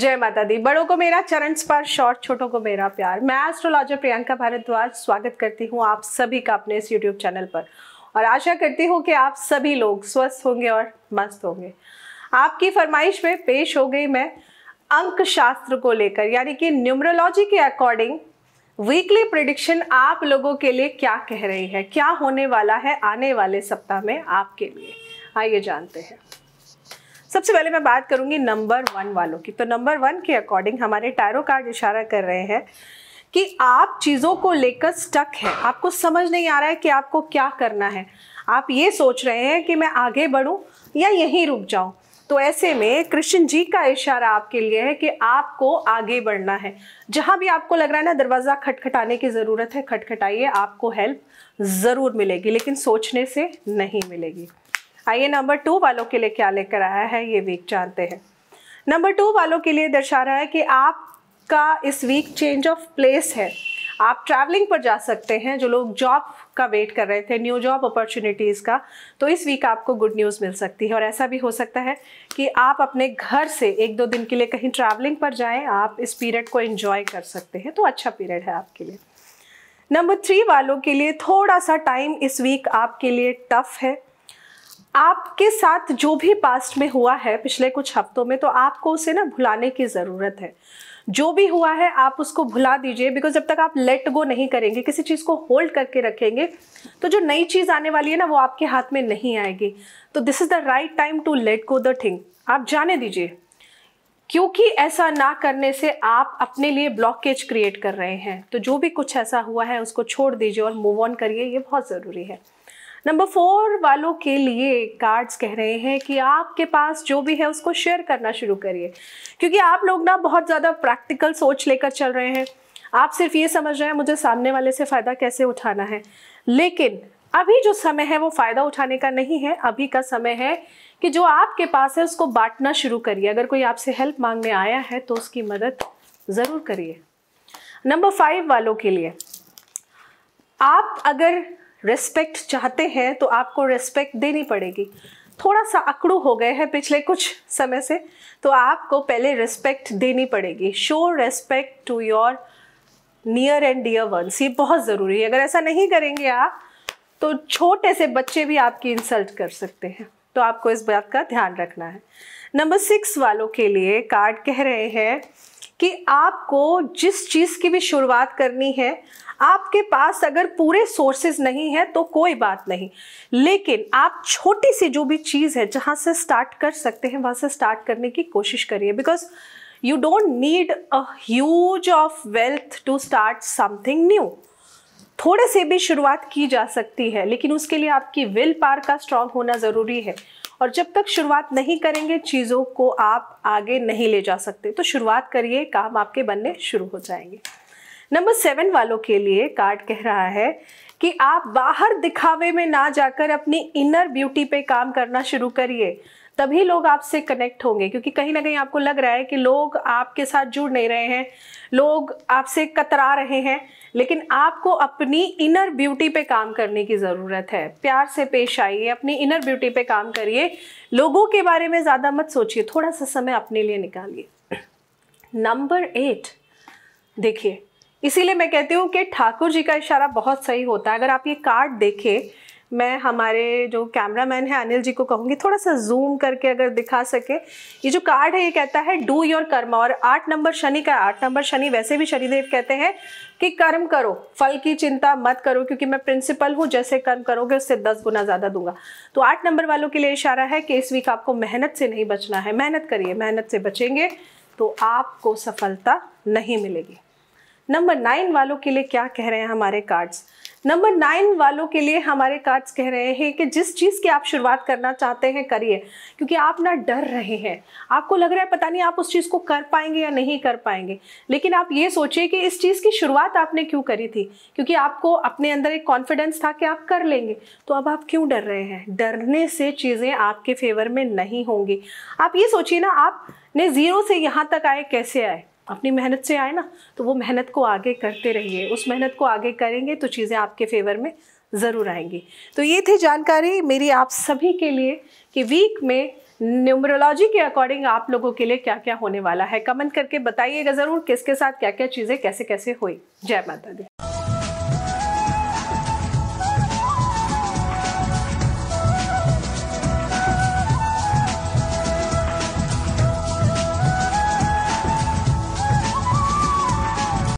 जय माता दी बड़ों को मेरा चरण स्पर्श और छोटों को मेरा प्यार मैं एस्ट्रोलॉजर प्रियंका भारद्वाज स्वागत करती हूँ आप सभी का अपने इस यूट्यूब चैनल पर और आशा करती हूँ कि आप सभी लोग स्वस्थ होंगे और मस्त होंगे आपकी फरमाइश में पेश हो गई मैं अंक शास्त्र को लेकर यानी कि न्यूमरोलॉजी के अकॉर्डिंग वीकली प्रिडिक्शन आप लोगों के लिए क्या कह रही है क्या होने वाला है आने वाले सप्ताह में आपके लिए आइए जानते हैं सबसे पहले मैं बात करूंगी नंबर वन वालों की तो नंबर वन के अकॉर्डिंग हमारे टैरो कार्ड इशारा कर रहे हैं कि आप चीज़ों को लेकर स्टक है आपको समझ नहीं आ रहा है कि आपको क्या करना है आप ये सोच रहे हैं कि मैं आगे बढ़ू या यहीं रुक जाऊं तो ऐसे में कृष्ण जी का इशारा आपके लिए है कि आपको आगे बढ़ना है जहां भी आपको लग रहा है ना दरवाज़ा खटखटाने की ज़रूरत है खटखटाइए आपको हेल्प ज़रूर मिलेगी लेकिन सोचने से नहीं मिलेगी आइए नंबर टू वालों के लिए क्या लेकर आया है ये वीक जानते हैं नंबर टू वालों के लिए दर्शा रहा है कि आपका इस वीक चेंज ऑफ प्लेस है आप ट्रैवलिंग पर जा सकते हैं जो लोग जॉब का वेट कर रहे थे न्यू जॉब अपॉर्चुनिटीज़ का तो इस वीक आपको गुड न्यूज़ मिल सकती है और ऐसा भी हो सकता है कि आप अपने घर से एक दो दिन के लिए कहीं ट्रैवलिंग पर जाएं आप इस पीरियड को एंजॉय कर सकते हैं तो अच्छा पीरियड है आपके लिए नंबर थ्री वालों के लिए थोड़ा सा टाइम इस वीक आपके लिए टफ है आपके साथ जो भी पास्ट में हुआ है पिछले कुछ हफ्तों में तो आपको उसे ना भुलाने की ज़रूरत है जो भी हुआ है आप उसको भुला दीजिए बिकॉज जब तक आप लेट गो नहीं करेंगे किसी चीज़ को होल्ड करके रखेंगे तो जो नई चीज़ आने वाली है ना वो आपके हाथ में नहीं आएगी तो this is the right time to let go the thing आप जाने दीजिए क्योंकि ऐसा ना करने से आप अपने लिए ब्लॉकेज क्रिएट कर रहे हैं तो जो भी कुछ ऐसा हुआ है उसको छोड़ दीजिए और मूव ऑन करिए ये बहुत ज़रूरी है नंबर फोर वालों के लिए कार्ड्स कह रहे हैं कि आपके पास जो भी है उसको शेयर करना शुरू करिए क्योंकि आप लोग ना बहुत ज़्यादा प्रैक्टिकल सोच लेकर चल रहे हैं आप सिर्फ ये समझ रहे हैं मुझे सामने वाले से फ़ायदा कैसे उठाना है लेकिन अभी जो समय है वो फ़ायदा उठाने का नहीं है अभी का समय है कि जो आपके पास है उसको बांटना शुरू करिए अगर कोई आपसे हेल्प मांगने आया है तो उसकी मदद ज़रूर करिए नंबर फाइव वालों के लिए आप अगर रिस्पेक्ट चाहते हैं तो आपको रिस्पेक्ट देनी पड़ेगी थोड़ा सा अकड़ू हो गए हैं पिछले कुछ समय से तो आपको पहले रिस्पेक्ट देनी पड़ेगी show respect to your near and dear ones ये बहुत ज़रूरी है अगर ऐसा नहीं करेंगे आप तो छोटे से बच्चे भी आपकी इंसल्ट कर सकते हैं तो आपको इस बात का ध्यान रखना है नंबर सिक्स वालों के लिए कार्ड कह रहे हैं कि आपको जिस चीज़ की भी शुरुआत करनी है आपके पास अगर पूरे सोर्सेज नहीं है तो कोई बात नहीं लेकिन आप छोटी सी जो भी चीज़ है जहाँ से स्टार्ट कर सकते हैं वहाँ से स्टार्ट करने की कोशिश करिए because you don't need a huge of wealth to start something new थोड़े से भी शुरुआत की जा सकती है लेकिन उसके लिए आपकी विल पार का स्ट्रांग होना ज़रूरी है और जब तक शुरुआत नहीं करेंगे चीज़ों को आप आगे नहीं ले जा सकते तो शुरुआत करिए काम आपके बनने शुरू हो जाएंगे नंबर सेवन वालों के लिए कार्ड कह रहा है कि आप बाहर दिखावे में ना जाकर अपनी इनर ब्यूटी पे काम करना शुरू करिए तभी लोग आपसे कनेक्ट होंगे क्योंकि कहीं ना कहीं आपको लग रहा है कि लोग आपके साथ जुड़ नहीं रहे हैं लोग आपसे कतरा रहे हैं लेकिन आपको अपनी इनर ब्यूटी पे काम करने की ज़रूरत है प्यार से पेश आइए अपनी इनर ब्यूटी पे काम करिए लोगों के बारे में ज़्यादा मत सोचिए थोड़ा सा समय अपने लिए निकालिए नंबर एट देखिए इसीलिए मैं कहती हूँ कि ठाकुर जी का इशारा बहुत सही होता है अगर आप ये कार्ड देखें मैं हमारे जो कैमरा मैन है अनिल जी को कहूँगी थोड़ा सा जूम करके अगर दिखा सके ये जो कार्ड है ये कहता है डू योर कर्म और आठ नंबर शनि का आठ नंबर शनि वैसे भी शनिदेव कहते हैं कि कर्म करो फल की चिंता मत करो क्योंकि मैं प्रिंसिपल हूँ जैसे कर्म करोगे उससे दस गुना ज़्यादा दूंगा तो आठ नंबर वालों के लिए इशारा है कि इस वीक आपको मेहनत से नहीं बचना है मेहनत करिए मेहनत से बचेंगे तो आपको सफलता नहीं मिलेगी नंबर नाइन वालों के लिए क्या कह रहे हैं हमारे कार्ड्स नंबर नाइन वालों के लिए हमारे कार्ड्स कह रहे हैं कि जिस चीज़ की आप शुरुआत करना चाहते हैं करिए क्योंकि आप ना डर रहे हैं आपको लग रहा है पता नहीं आप उस चीज़ को कर पाएंगे या नहीं कर पाएंगे लेकिन आप ये सोचिए कि इस चीज़ की शुरुआत आपने क्यों करी थी क्योंकि आपको अपने अंदर एक कॉन्फिडेंस था कि आप कर लेंगे तो अब आप क्यों डर रहे हैं डरने से चीज़ें आपके फेवर में नहीं होंगी आप ये सोचिए ना आपने ज़ीरो से यहाँ तक आए कैसे आए अपनी मेहनत से आए ना तो वो मेहनत को आगे करते रहिए उस मेहनत को आगे करेंगे तो चीज़ें आपके फेवर में ज़रूर आएंगी तो ये थी जानकारी मेरी आप सभी के लिए कि वीक में न्यूमरोलॉजी के अकॉर्डिंग आप लोगों के लिए क्या क्या होने वाला है कमेंट करके बताइएगा ज़रूर किसके साथ क्या क्या चीज़ें कैसे कैसे हुई जय माता दी